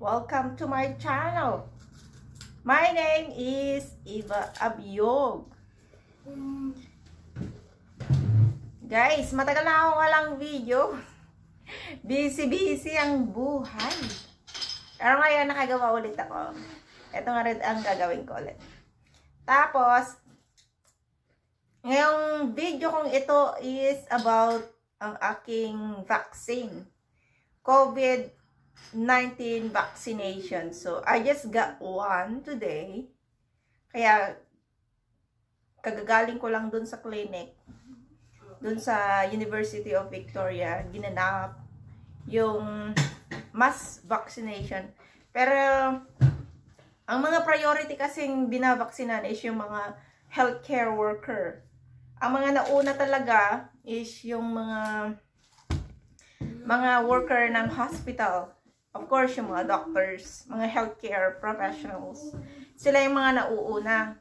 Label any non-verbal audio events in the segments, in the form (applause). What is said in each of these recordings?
Welcome to my channel. My name is Eva Abiyog. Guys, matagal na akong walang video. Busy-busy (laughs) ang buhay. Pero ngayon, nakagawa ulit ako. Ito nga rin ang gagawin ko ulit. Tapos, ngayong video kong ito is about ang aking vaccine. COVID-19. 19 vaccinations. So, I just got one today. Kaya, kagagaling ko lang dun sa clinic, dun sa University of Victoria, ginanap yung mass vaccination. Pero, ang mga priority kasing binabaksinan is yung mga healthcare worker. Ang mga nauna talaga is yung mga mga worker ng hospital of course, yung mga doctors, mga healthcare professionals, sila yung mga nauuna.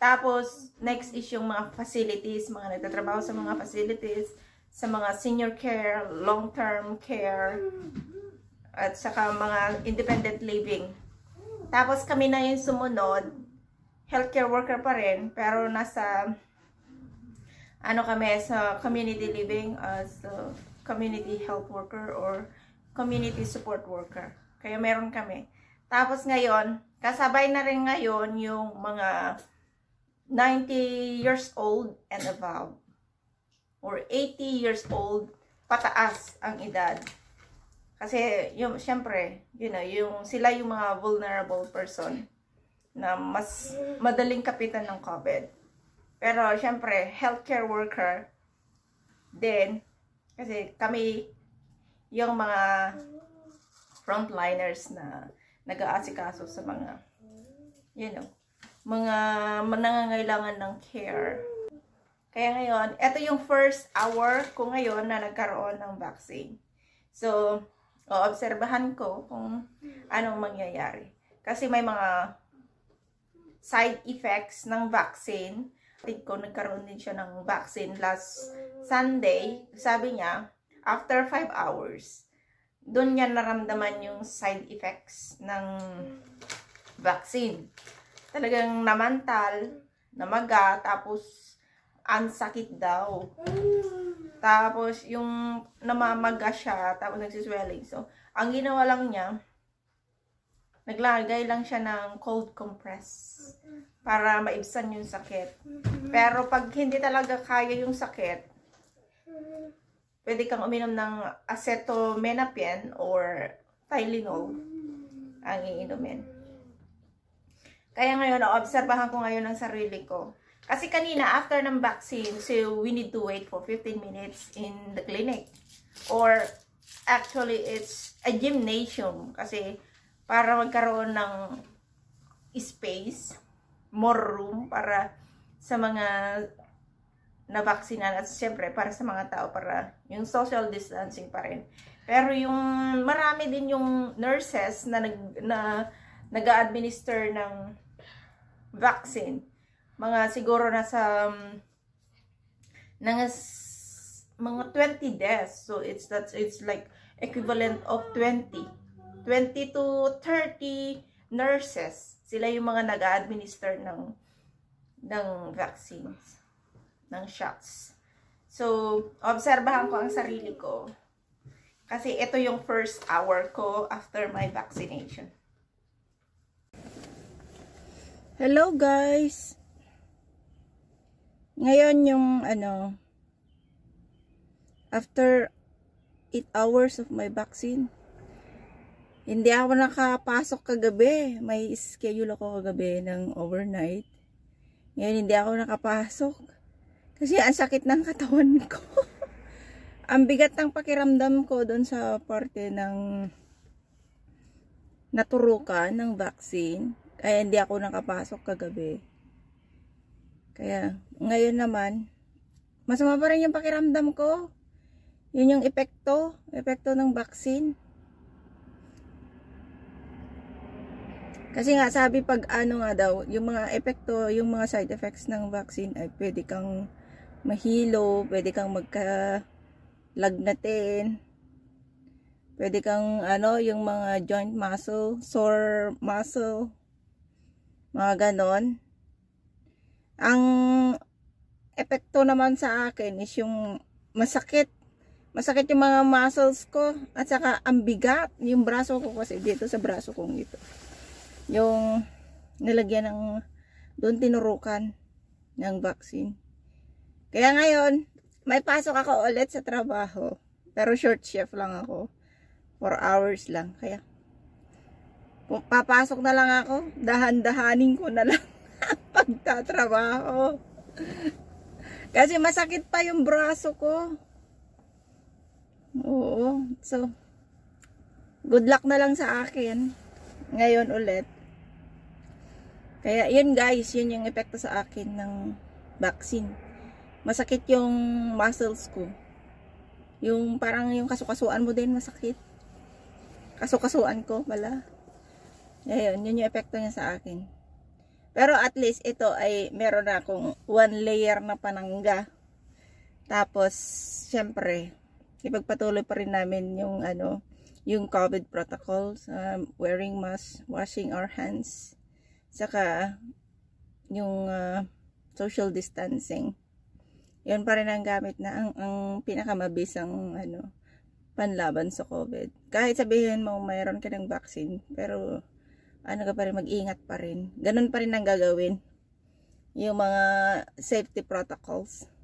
Tapos, next is yung mga facilities, mga nagtatrabaho sa mga facilities, sa mga senior care, long-term care, at saka mga independent living. Tapos, kami na yung sumunod, healthcare worker pa rin, pero nasa, ano kami, sa community living, as uh, community health worker or community support worker. Kaya meron kami. Tapos ngayon, kasabay na rin ngayon yung mga 90 years old and above. Or 80 years old, pataas ang edad. Kasi, yung, syempre, you know, yung, sila yung mga vulnerable person na mas madaling kapitan ng COVID. Pero, syempre, healthcare worker, then, kasi kami yung mga frontliners na nag-aasikaso sa mga, you know, mga nangangailangan ng care. Kaya ngayon, ito yung first hour ko ngayon na nagkaroon ng vaccine. So, oobserbahan ko kung anong mangyayari. Kasi may mga side effects ng vaccine. Tig ko, nagkaroon din siya ng vaccine last Sunday. Sabi niya, after 5 hours, doon niya naramdaman yung side effects ng vaccine. Talagang namantal, namaga, tapos ang sakit daw. Tapos yung namamaga siya, tapos nagsiswelling. So, ang ginawa lang niya, naglagay lang siya ng cold compress para maibsan yung sakit. Pero pag hindi talaga kaya yung sakit, pwede kang uminom ng acetaminophen or Tylenol ang iinumin. Kaya ngayon, obserbahan ko ngayon ang sarili ko. Kasi kanina, after ng vaccine, so we need to wait for 15 minutes in the clinic. Or, actually, it's a gymnasium. Kasi, para magkaroon ng space, more room para sa mga na baksinan at siyempre para sa mga tao para yung social distancing pa rin. Pero yung marami din yung nurses na nag na nag-administer ng vaccine. Mga siguro nasa um, nang mga 20 deaths. So it's that's it's like equivalent of 20. 20 to 30 nurses. Sila yung mga nag-administer ng ng vaccines ng shots. So, obserbahan ko ang sarili ko. Kasi ito yung first hour ko after my vaccination. Hello guys! Ngayon yung ano, after 8 hours of my vaccine, hindi ako nakapasok kagabi. May schedule ako kagabi ng overnight. Ngayon hindi ako nakapasok kasi ang sakit ng katawan ko. (laughs) ang bigat ng pakiramdam ko doon sa parte ng naturukan ng vaccine. Kaya hindi ako nakapasok kagabi. Kaya ngayon naman, masama pa rin yung pakiramdam ko. Yun yung epekto, epekto ng vaccine. Kasi nga sabi pag ano nga daw, yung mga epekto, yung mga side effects ng vaccine ay pwede kang mahilo, pwede kang magka lagnatin. Pwede kang ano, yung mga joint muscle, sore muscle, mga ganon. Ang epekto naman sa akin is yung masakit. Masakit yung mga muscles ko at saka ang bigat yung braso ko kasi dito sa braso kong ito. Yung nilagyan ng doon tinurukan ng vaccine. Kaya ngayon, may pasok ako ulit sa trabaho. Pero short shift lang ako. 4 hours lang. Kaya, papasok na lang ako, dahan-dahanin ko na lang (laughs) pagtatrabaho. Kasi masakit pa yung braso ko. Oo. So, good luck na lang sa akin. Ngayon ulit. Kaya, yun guys, yun yung epekto sa akin ng vaccine masakit yung muscles ko. Yung parang yung kasukasuan mo din masakit. Kasukasuan ko pala. Ayun, yun yung epekto niya sa akin. Pero at least ito ay meron na akong one layer na panangga. Tapos, syempre, ipagpatuloy pa rin namin yung ano, yung COVID protocols, um, wearing mask, washing our hands, saka yung uh, social distancing. Yan pa rin ang gamit na ang, ang pinakamabisang ano, panlaban sa COVID. Kahit sabihin mo mayroon ka ng vaccine, pero ano ka pa rin, mag-ingat pa rin. Ganun pa rin ang gagawin. Yung mga safety protocols.